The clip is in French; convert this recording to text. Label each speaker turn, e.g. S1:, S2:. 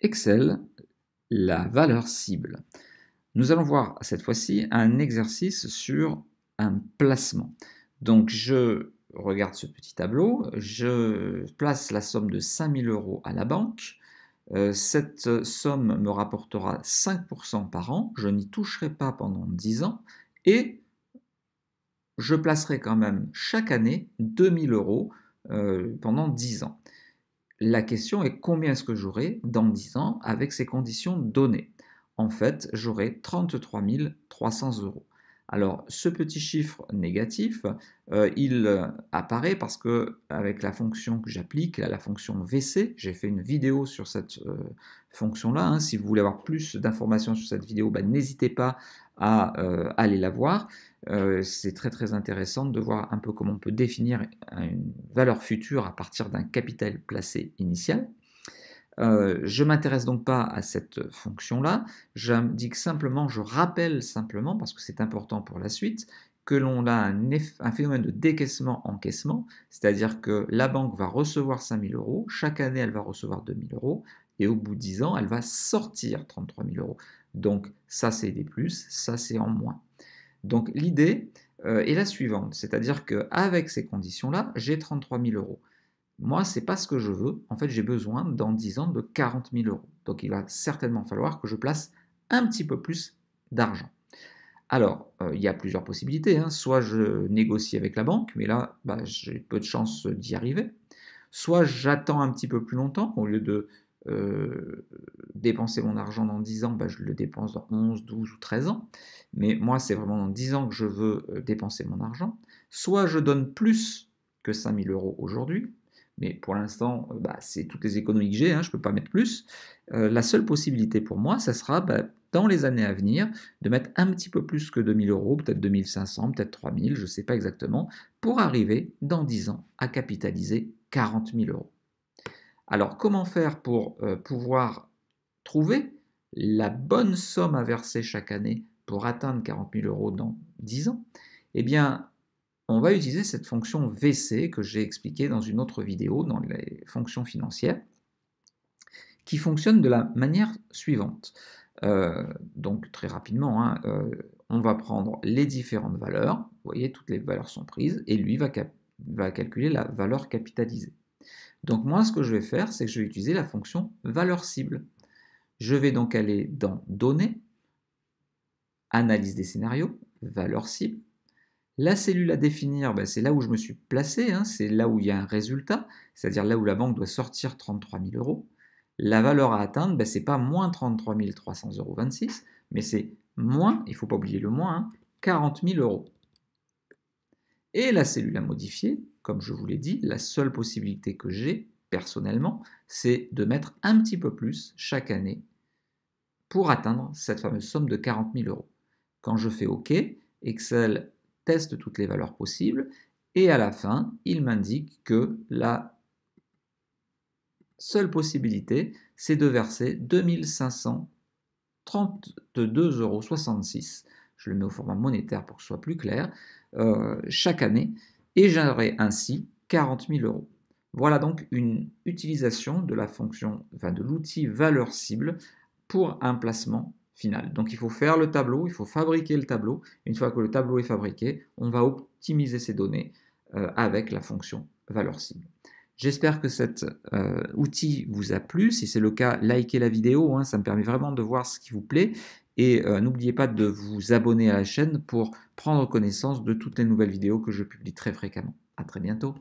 S1: Excel, la valeur cible. Nous allons voir cette fois-ci un exercice sur un placement. Donc je regarde ce petit tableau, je place la somme de 5000 euros à la banque, euh, cette somme me rapportera 5% par an, je n'y toucherai pas pendant 10 ans, et je placerai quand même chaque année 2000 euros euh, pendant 10 ans. La question est combien est-ce que j'aurai dans 10 ans avec ces conditions données En fait, j'aurai 33 300 euros. Alors, ce petit chiffre négatif, euh, il euh, apparaît parce que avec la fonction que j'applique, la fonction VC, j'ai fait une vidéo sur cette euh, fonction-là. Hein. Si vous voulez avoir plus d'informations sur cette vidéo, ben, n'hésitez pas à euh, aller la voir. Euh, c'est très très intéressant de voir un peu comment on peut définir une valeur future à partir d'un capital placé initial. Euh, je m'intéresse donc pas à cette fonction-là, que simplement, je rappelle simplement, parce que c'est important pour la suite, que l'on a un, un, phénomène de décaissement-encaissement, c'est-à-dire que la banque va recevoir 5000 euros, chaque année elle va recevoir 2000 euros, et au bout de 10 ans, elle va sortir 33 000 euros. Donc ça c'est des plus, ça c'est en moins. Donc l'idée euh, est la suivante, c'est-à-dire qu'avec ces conditions-là, j'ai 33 000 euros. Moi, c'est pas ce que je veux. En fait, j'ai besoin dans 10 ans de 40 000 euros. Donc il va certainement falloir que je place un petit peu plus d'argent. Alors, euh, il y a plusieurs possibilités. Hein. Soit je négocie avec la banque, mais là, bah, j'ai peu de chances d'y arriver. Soit j'attends un petit peu plus longtemps, au lieu de euh, dépenser mon argent dans 10 ans, bah, je le dépense dans 11, 12 ou 13 ans. Mais moi, c'est vraiment dans 10 ans que je veux euh, dépenser mon argent. Soit je donne plus que 5000 euros aujourd'hui, mais pour l'instant, euh, bah, c'est toutes les économies que j'ai, hein, je ne peux pas mettre plus. la seule possibilité pour moi, ça sera bah, dans les années à venir de mettre un petit peu plus que 2000 euros, peut-être 2500, peut-être 3000, je ne sais pas exactement, pour arriver dans 10 ans à capitaliser 40 000 euros. Alors comment faire pour euh, pouvoir trouver la bonne somme à verser chaque année pour atteindre 40 000 euros dans 10 ans Eh bien, on va utiliser cette fonction VC que j'ai expliquée dans une autre vidéo, dans les fonctions financières, qui fonctionne de la manière suivante. Euh, donc très rapidement, hein, euh, on va prendre les différentes valeurs, vous voyez, toutes les valeurs sont prises, et lui va calculer la valeur capitalisée. Donc moi, ce que je vais faire, c'est que je vais utiliser la fonction valeur cible. Je vais donc aller dans Données, Analyse des scénarios, valeur cible. La cellule à définir, ben, c'est là où je me suis placé, hein, c'est là où il y a un résultat, c'est-à-dire là où la banque doit sortir 33 000 euros. La valeur à atteindre, ben, ce n'est pas moins 33 300,26 euros mais c'est moins, il ne faut pas oublier le moins, 40 hein, 000 euros et la cellule à modifier, comme je vous l'ai dit, la seule possibilité que j'ai personnellement, c'est de mettre un petit peu plus chaque année pour atteindre cette fameuse somme de 40 000 euros. Quand je fais OK, Excel teste toutes les valeurs possibles et à la fin, il m'indique que la seule possibilité, c'est de verser 2532,66 euros je le mets au format monétaire pour que ce soit plus clair, euh, chaque année, et j'aurai ainsi 40 000 euros. Voilà donc une utilisation de la fonction, enfin de l'outil valeur cible pour un placement final. Donc il faut faire le tableau, il faut fabriquer le tableau. Une fois que le tableau est fabriqué, on va optimiser ces données euh, avec la fonction valeur cible. J'espère que cet euh, outil vous a plu. Si c'est le cas, likez la vidéo, hein, ça me permet vraiment de voir ce qui vous plaît. Et euh, n'oubliez pas de vous abonner à la chaîne pour prendre connaissance de toutes les nouvelles vidéos que je publie très fréquemment. A très bientôt